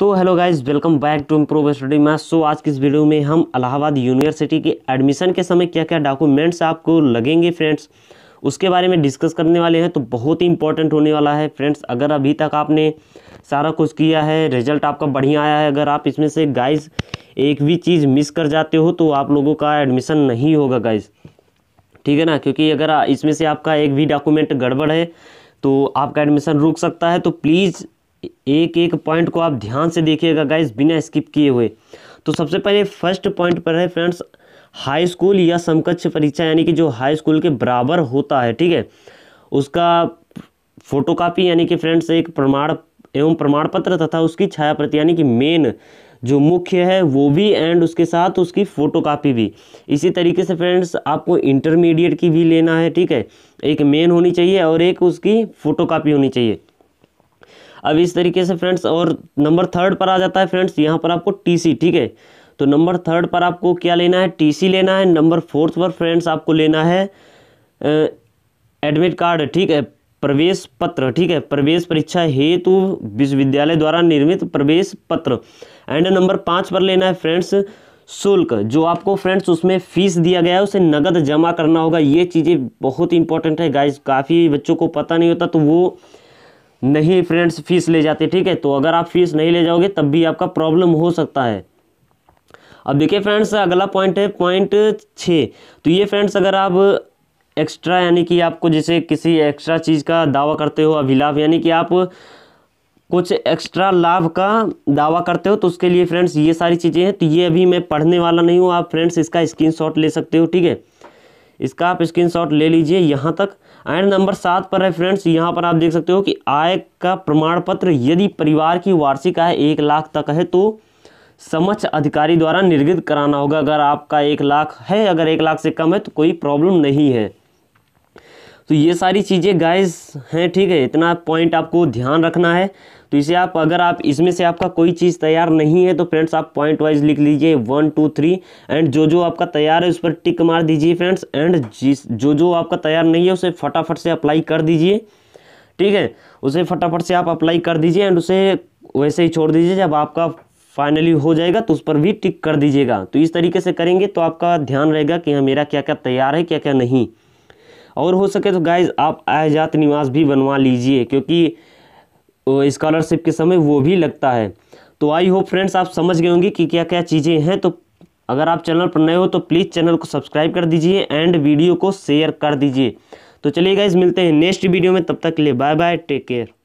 तो hello guys welcome back to improve study math so आज की इस वीडियो में हम अलाहाबाद यूनिवर्सिटी के एडमिशन के समय क्या क्या डॉक्यूमेंट्स आपको लगेंगे फ्रेंड्स उसके बारे में डिस्कस करने वाले हैं तो बहुत ही इंपॉर्टेंट होने वाला है फ्रेंड्स अगर अभी तक आपने सारा कुछ किया है रिजल्ट आपका बढ़िया आया है अगर आप इसमें से गाइज एक भी चीज़ मिस कर जाते हो तो आप लोगों का एडमिशन नहीं होगा गाइज ठीक है ना क्योंकि अगर इसमें से आपका एक भी डॉक्यूमेंट गड़बड़ है तो आपका एडमिशन रुक सकता है तो प्लीज़ एक एक पॉइंट को आप ध्यान से देखिएगा गाइज बिना स्किप किए हुए तो सबसे पहले फर्स्ट पॉइंट पर है फ्रेंड्स हाई स्कूल या समकक्ष परीक्षा यानी कि जो हाई स्कूल के बराबर होता है ठीक है उसका फोटो कापी यानी कि फ्रेंड्स एक प्रमाण एवं प्रमाण पत्र तथा उसकी छाया प्रति यानी कि मेन जो मुख्य है वो भी एंड उसके साथ उसकी फ़ोटो कापी भी इसी तरीके से फ्रेंड्स आपको इंटरमीडिएट की भी लेना है ठीक है एक मेन होनी चाहिए और एक उसकी फ़ोटो कापी होनी चाहिए अब इस तरीके से फ्रेंड्स और नंबर थर्ड पर आ जाता है फ्रेंड्स यहाँ पर आपको टीसी ठीक है तो नंबर थर्ड पर आपको क्या लेना है टीसी लेना है नंबर फोर्थ पर फ्रेंड्स आपको लेना है एडमिट कार्ड ठीक है प्रवेश पत्र ठीक है प्रवेश परीक्षा हेतु विश्वविद्यालय द्वारा निर्मित प्रवेश पत्र एंड नंबर पाँच पर लेना है फ्रेंड्स शुल्क जो आपको फ्रेंड्स उसमें फीस दिया गया है उसे नगद जमा करना होगा ये चीज़ें बहुत इंपॉर्टेंट है गाइज काफ़ी बच्चों को पता नहीं होता तो वो नहीं फ्रेंड्स फीस ले जाते ठीक है तो अगर आप फीस नहीं ले जाओगे तब भी आपका प्रॉब्लम हो सकता है अब देखिए फ्रेंड्स अगला पॉइंट है पॉइंट छः तो ये फ्रेंड्स अगर आप एक्स्ट्रा यानी कि आपको जैसे किसी एक्स्ट्रा चीज़ का दावा करते हो अभिलाभ यानी कि आप कुछ एक्स्ट्रा लाभ का दावा करते हो तो उसके लिए फ्रेंड्स ये सारी चीज़ें हैं तो ये अभी मैं पढ़ने वाला नहीं हूँ आप फ्रेंड्स इसका स्क्रीनशॉट ले सकते हो ठीक है इसका आप स्क्रीन ले लीजिए यहाँ तक एंड नंबर सात पर है फ्रेंड्स यहाँ पर आप देख सकते हो कि आय का प्रमाण पत्र यदि परिवार की वार्षिक आय एक लाख तक है तो समक्ष अधिकारी द्वारा निर्गत कराना होगा अगर आपका एक लाख है अगर एक लाख से कम है तो कोई प्रॉब्लम नहीं है तो ये सारी चीज़ें गाइस हैं ठीक है इतना पॉइंट आपको ध्यान रखना है तो इसे आप अगर आप इसमें से आपका कोई चीज़ तैयार नहीं है तो फ्रेंड्स आप पॉइंट वाइज लिख लीजिए वन टू थ्री एंड जो जो आपका तैयार है उस पर टिक मार दीजिए फ्रेंड्स एंड जिस जो जो आपका तैयार नहीं है उसे फटाफट से अप्लाई कर दीजिए ठीक है उसे फटाफट से आप अप्लाई कर दीजिए एंड उसे वैसे ही छोड़ दीजिए जब आपका फाइनली हो जाएगा तो उस पर भी टिक कर दीजिएगा तो इस तरीके से करेंगे तो आपका ध्यान रहेगा कि हाँ मेरा क्या क्या तैयार है क्या क्या नहीं और हो सके तो गाइज आप आयजात निवास भी बनवा लीजिए क्योंकि स्कॉलरशिप तो के समय वो भी लगता है तो आई होप फ्रेंड्स आप समझ गए होंगे कि क्या क्या चीज़ें हैं तो अगर आप चैनल पर नए हो तो प्लीज़ चैनल को सब्सक्राइब कर दीजिए एंड वीडियो को शेयर कर दीजिए तो चलिए गाइज मिलते हैं नेक्स्ट वीडियो में तब तक के लिए बाय बाय टेक केयर